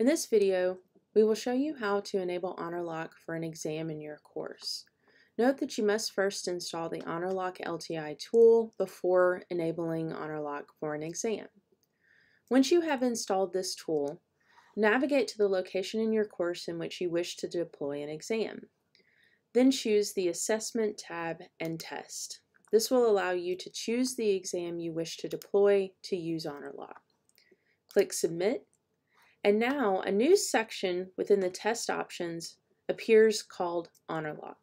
In this video, we will show you how to enable Honor Lock for an exam in your course. Note that you must first install the Honor Lock LTI tool before enabling Honor Lock for an exam. Once you have installed this tool, navigate to the location in your course in which you wish to deploy an exam. Then choose the Assessment tab and Test. This will allow you to choose the exam you wish to deploy to use Honor Lock. Click Submit and now a new section within the test options appears called Honor Log.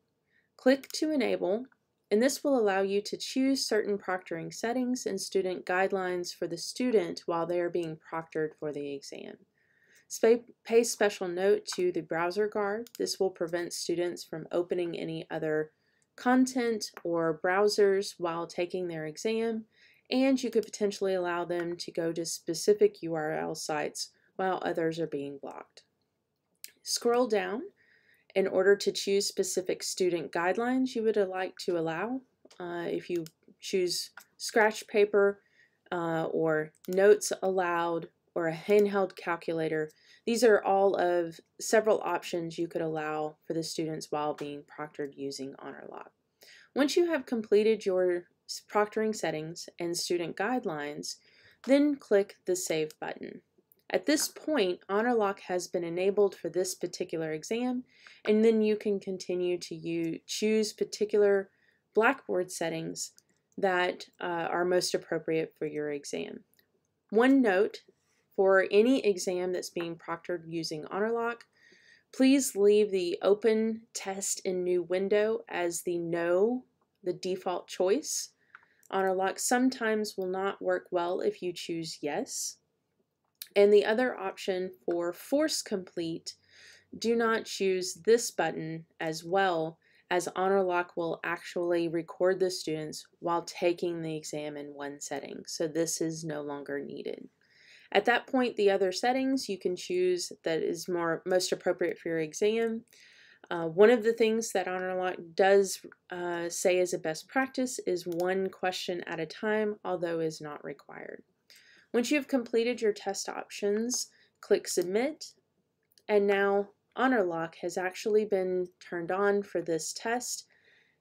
Click to enable, and this will allow you to choose certain proctoring settings and student guidelines for the student while they are being proctored for the exam. Sp pay special note to the browser guard. This will prevent students from opening any other content or browsers while taking their exam, and you could potentially allow them to go to specific URL sites while others are being blocked. Scroll down. In order to choose specific student guidelines you would uh, like to allow, uh, if you choose scratch paper uh, or notes allowed or a handheld calculator, these are all of several options you could allow for the students while being proctored using HonorLog. Once you have completed your proctoring settings and student guidelines, then click the Save button. At this point, Honor Lock has been enabled for this particular exam, and then you can continue to use, choose particular Blackboard settings that uh, are most appropriate for your exam. One note, for any exam that's being proctored using Honor Lock, please leave the Open Test in New Window as the No, the default choice. Honor Lock sometimes will not work well if you choose Yes. And the other option for force complete, do not choose this button as well as Honor Lock will actually record the students while taking the exam in one setting. So this is no longer needed. At that point, the other settings you can choose that is more most appropriate for your exam. Uh, one of the things that Honor Lock does uh, say is a best practice is one question at a time, although is not required. Once you have completed your test options, click Submit, and now Honor Lock has actually been turned on for this test.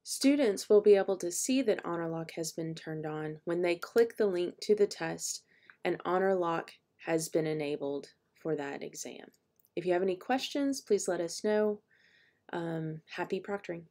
Students will be able to see that Honor Lock has been turned on when they click the link to the test and Honor Lock has been enabled for that exam. If you have any questions, please let us know. Um, happy proctoring.